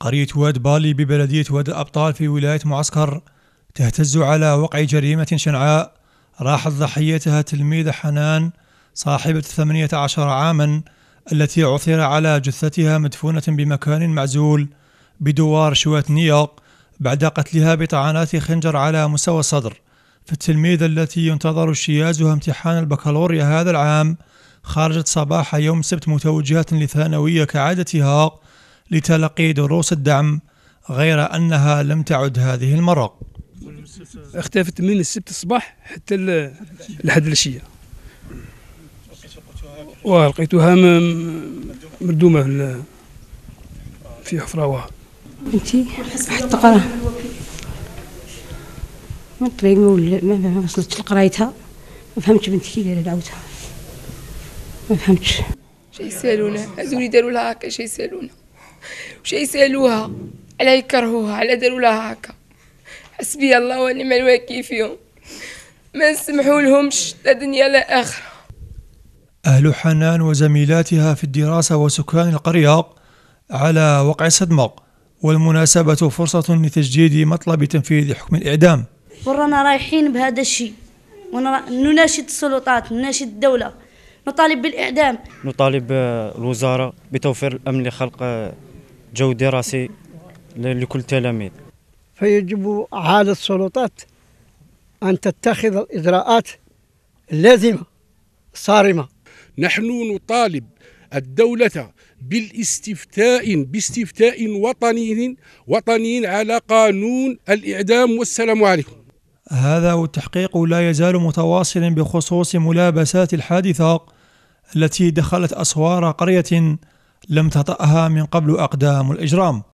قرية واد بالي ببلدية واد الأبطال في ولاية معسكر تهتز على وقع جريمة شنعاء راحت ضحيتها تلميذة حنان صاحبة 18 عاما التي عثر على جثتها مدفونة بمكان معزول بدوار شوات نيق بعد قتلها بطعنات خنجر على مستوى الصدر فالتلميذة التي ينتظر اجتيازها امتحان البكالوريا هذا العام خرجت صباح يوم سبت متوجهة لثانوية كعادتها لتلقي دروس الدعم غير أنها لم تعد هذه المرة اختفت من السبت الصباح حتى لحد العشية ولقيتها مردومة في حفراوها انتي حتى قرا من الطريق ما وصلتش لقرايتها ما فهمتش بنتي كي دايره دعوتها ما فهمتش شي يسالونا هذو اللي داروا لها هكا شي يسالونا وش يسالوها على يكرهوها على داروا لها هكا حسبي الله ونعم الوكيل فيهم ما نسمحوا لهمش لا دنيا لا اخره اهل حنان وزميلاتها في الدراسه وسكان القريه على وقع صدمه والمناسبة فرصة لتجديد مطلب تنفيذ حكم الإعدام ورانا رايحين بهذا الشيء ونناشد السلطات نناشد الدولة نطالب بالإعدام نطالب آه، الوزارة بتوفير الأمن لخلق آه، جو دراسي لكل التلاميذ فيجب على السلطات أن تتخذ الإجراءات اللازمة الصارمة نحن نطالب الدولة بالاستفتاء باستفتاء وطني وطني على قانون الإعدام والسلام عليكم هذا التحقيق لا يزال متواصلا بخصوص ملابسات الحادثة التي دخلت أسوار قرية لم تطأها من قبل أقدام الإجرام